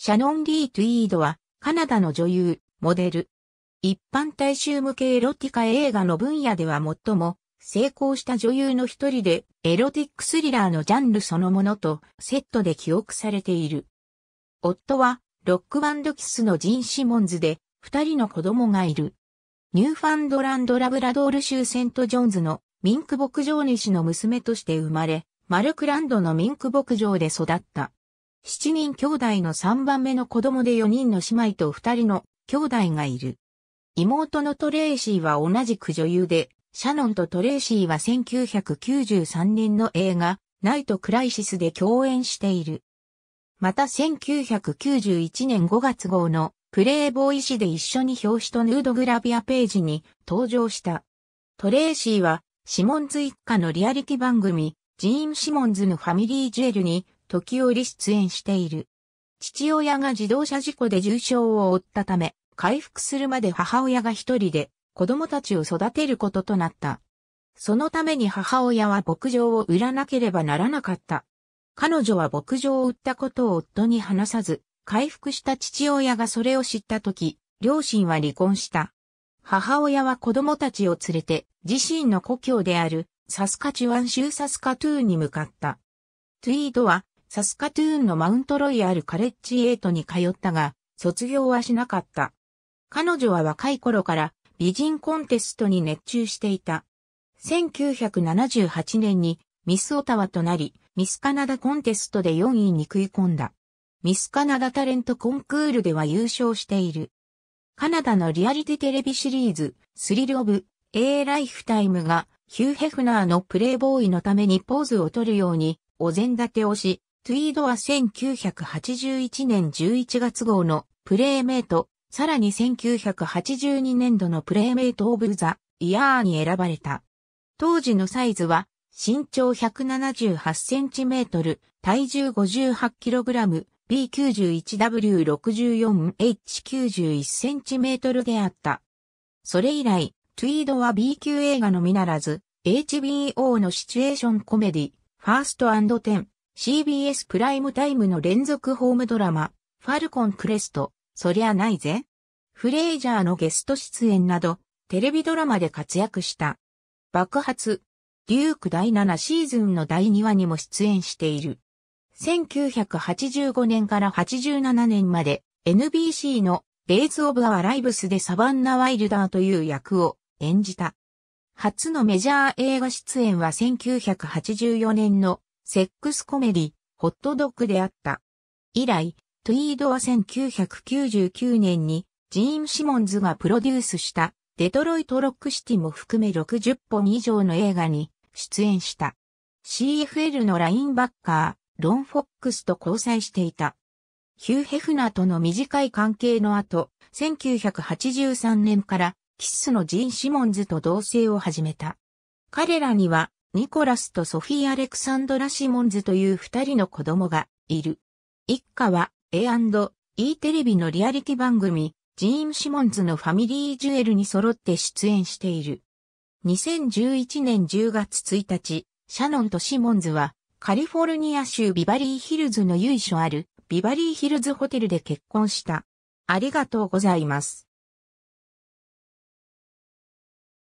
シャノン・リー・トゥイードは、カナダの女優、モデル。一般大衆向けエロティカ映画の分野では最も成功した女優の一人で、エロティックスリラーのジャンルそのものとセットで記憶されている。夫は、ロックバンドキスのジン・シモンズで、二人の子供がいる。ニューファンドランド・ラブラドール州セント・ジョンズのミンク牧場主の娘として生まれ、マルクランドのミンク牧場で育った。七人兄弟の三番目の子供で四人の姉妹と二人の兄弟がいる。妹のトレーシーは同じく女優で、シャノンとトレーシーは1993年の映画、ナイト・クライシスで共演している。また1991年5月号のプレイボーイ誌で一緒に表紙とヌードグラビアページに登場した。トレーシーはシモンズ一家のリアリティ番組、ジーン・シモンズのファミリージュエルに時折出演している。父親が自動車事故で重傷を負ったため、回復するまで母親が一人で子供たちを育てることとなった。そのために母親は牧場を売らなければならなかった。彼女は牧場を売ったことを夫に話さず、回復した父親がそれを知った時、両親は離婚した。母親は子供たちを連れて自身の故郷であるサスカチュワン州サスカトゥーンに向かった。トゥイードはサスカトゥーンのマウントロイヤルカレッジエイトに通ったが、卒業はしなかった。彼女は若い頃から美人コンテストに熱中していた。1978年にミスオタワとなり、ミスカナダコンテストで4位に食い込んだ。ミスカナダタレントコンクールでは優勝している。カナダのリアリティテレビシリーズ、スリル・オブ・ A ライフタイムがヒュー・ヘフナーのプレイボーイのためにポーズを取るようにお膳立てをし、ツイードは1981年11月号のプレイメイト、さらに1982年度のプレイメイトオブザイヤーに選ばれた。当時のサイズは身長178センチメートル、体重58キログラム、B91W64H91 センチメートルであった。それ以来、ツイードは B 級映画のみならず、HBO のシチュエーションコメディ、ファーストテン、CBS プライムタイムの連続ホームドラマ、ファルコンクレスト、そりゃないぜ。フレイジャーのゲスト出演など、テレビドラマで活躍した。爆発、デューク第7シーズンの第2話にも出演している。1985年から87年まで NBC のデイズ・オブ・ア・ライブスでサバンナ・ワイルダーという役を演じた。初のメジャー映画出演は1984年のセックスコメディ、ホットドッグであった。以来、トゥイードは1999年にジーン・シモンズがプロデュースしたデトロイト・ロックシティも含め60本以上の映画に出演した。CFL のラインバッカー、ロン・フォックスと交際していた。ヒュー・ヘフナーとの短い関係の後、1983年からキッスのジーン・シモンズと同棲を始めた。彼らにはニコラスとソフィー・アレクサンドラ・シモンズという二人の子供がいる。一家は A&E テレビのリアリティ番組、ジーン・シモンズのファミリージュエルに揃って出演している。2011年10月1日、シャノンとシモンズはカリフォルニア州ビバリーヒルズの由緒あるビバリーヒルズホテルで結婚した。ありがとうございます。